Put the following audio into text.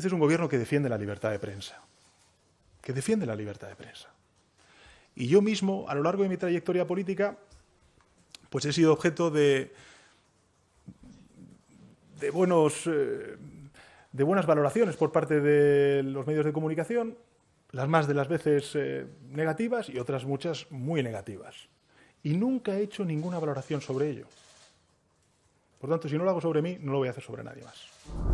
Este es un gobierno que defiende la libertad de prensa, que defiende la libertad de prensa. Y yo mismo, a lo largo de mi trayectoria política, pues he sido objeto de, de eh, buenas valoraciones por parte de los medios de comunicación, las más de las veces eh, negativas y otras muchas muy negativas. Y nunca he hecho ninguna valoración sobre ello. Por tanto, si no lo hago sobre mí, no lo voy a hacer sobre nadie más.